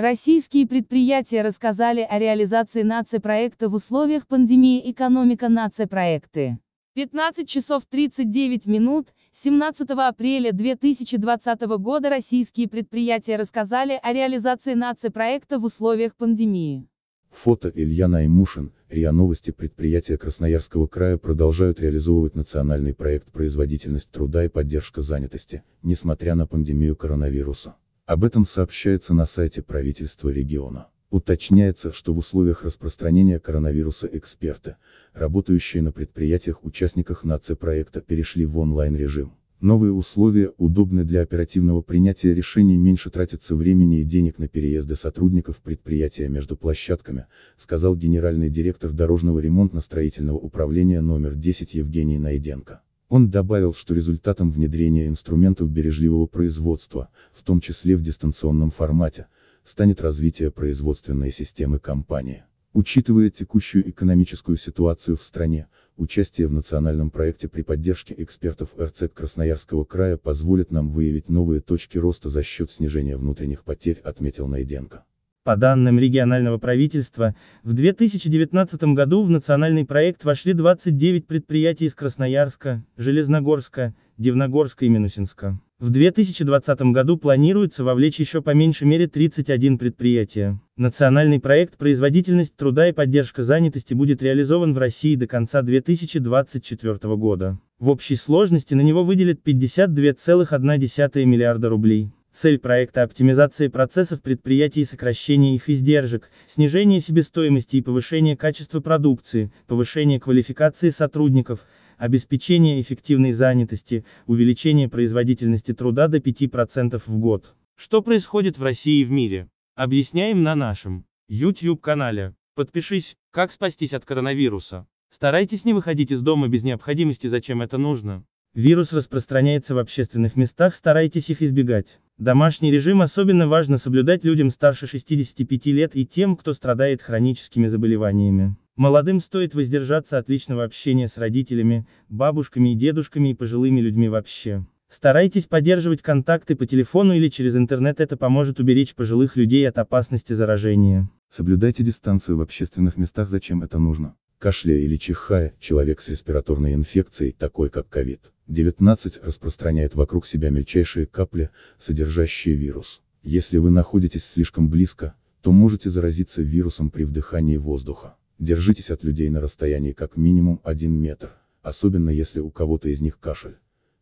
Российские предприятия рассказали о реализации наци в условиях пандемии «Экономика наци-проекты». 15 часов 39 минут, 17 апреля 2020 года российские предприятия рассказали о реализации наци в условиях пандемии. Фото Илья Наймушин, РИА Новости предприятия Красноярского края продолжают реализовывать национальный проект «Производительность труда и поддержка занятости», несмотря на пандемию коронавируса. Об этом сообщается на сайте правительства региона. Уточняется, что в условиях распространения коронавируса эксперты, работающие на предприятиях-участниках НАЦИ-проекта перешли в онлайн-режим. Новые условия удобны для оперативного принятия решений, меньше тратится времени и денег на переезды сотрудников предприятия между площадками, сказал генеральный директор дорожного ремонтно-строительного управления номер 10 Евгений Найденко. Он добавил, что результатом внедрения инструментов бережливого производства, в том числе в дистанционном формате, станет развитие производственной системы компании. Учитывая текущую экономическую ситуацию в стране, участие в национальном проекте при поддержке экспертов РЦ Красноярского края позволит нам выявить новые точки роста за счет снижения внутренних потерь, отметил Найденко. По данным регионального правительства, в 2019 году в национальный проект вошли 29 предприятий из Красноярска, Железногорска, Дивногорска и Минусинска. В 2020 году планируется вовлечь еще по меньшей мере 31 предприятие. Национальный проект «Производительность труда и поддержка занятости» будет реализован в России до конца 2024 года. В общей сложности на него выделят 52,1 миллиарда рублей. Цель проекта – оптимизация процессов предприятий и сокращение их издержек, снижение себестоимости и повышение качества продукции, повышение квалификации сотрудников, обеспечение эффективной занятости, увеличение производительности труда до 5% в год. Что происходит в России и в мире? Объясняем на нашем YouTube-канале. Подпишись, как спастись от коронавируса. Старайтесь не выходить из дома без необходимости, зачем это нужно. Вирус распространяется в общественных местах, старайтесь их избегать. Домашний режим особенно важно соблюдать людям старше 65 лет и тем, кто страдает хроническими заболеваниями. Молодым стоит воздержаться от личного общения с родителями, бабушками и дедушками и пожилыми людьми вообще. Старайтесь поддерживать контакты по телефону или через интернет, это поможет уберечь пожилых людей от опасности заражения. Соблюдайте дистанцию в общественных местах, зачем это нужно? Кашляя или чихая, человек с респираторной инфекцией, такой как ковид, 19 распространяет вокруг себя мельчайшие капли, содержащие вирус. Если вы находитесь слишком близко, то можете заразиться вирусом при вдыхании воздуха. Держитесь от людей на расстоянии как минимум 1 метр, особенно если у кого-то из них кашель,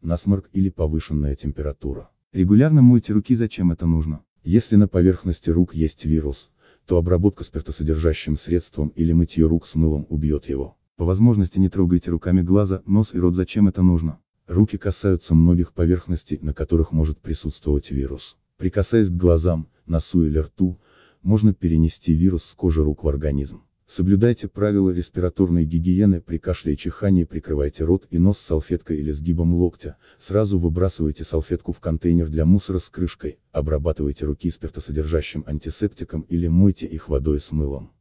насморк или повышенная температура. Регулярно мойте руки, зачем это нужно? Если на поверхности рук есть вирус, то обработка спиртосодержащим средством или мытье рук с мылом убьет его. По возможности не трогайте руками глаза, нос и рот, зачем это нужно? Руки касаются многих поверхностей, на которых может присутствовать вирус. Прикасаясь к глазам, носу или рту, можно перенести вирус с кожи рук в организм. Соблюдайте правила респираторной гигиены, при кашле и чихании прикрывайте рот и нос салфеткой или сгибом локтя, сразу выбрасывайте салфетку в контейнер для мусора с крышкой, обрабатывайте руки спиртосодержащим антисептиком или мойте их водой с мылом.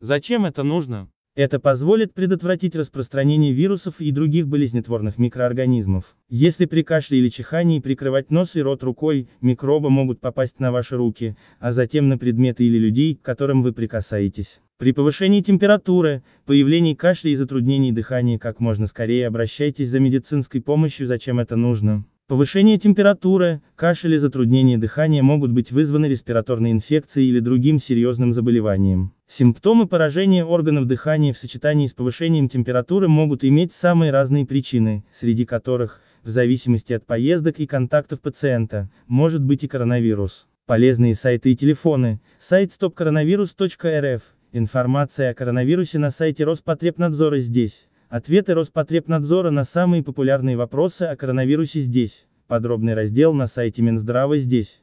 Зачем это нужно? Это позволит предотвратить распространение вирусов и других болезнетворных микроорганизмов. Если при кашле или чихании прикрывать нос и рот рукой, микробы могут попасть на ваши руки, а затем на предметы или людей, к которым вы прикасаетесь. При повышении температуры, появлении кашля и затруднении дыхания как можно скорее обращайтесь за медицинской помощью, зачем это нужно. Повышение температуры, кашель и затруднение дыхания могут быть вызваны респираторной инфекцией или другим серьезным заболеванием. Симптомы поражения органов дыхания в сочетании с повышением температуры могут иметь самые разные причины, среди которых, в зависимости от поездок и контактов пациента, может быть и коронавирус. Полезные сайты и телефоны. Сайт stopcoronavirus.rf. Информация о коронавирусе на сайте Роспотребнадзора здесь. Ответы Роспотребнадзора на самые популярные вопросы о коронавирусе здесь. Подробный раздел на сайте Минздрава здесь.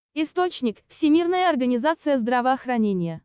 Источник – Всемирная организация здравоохранения.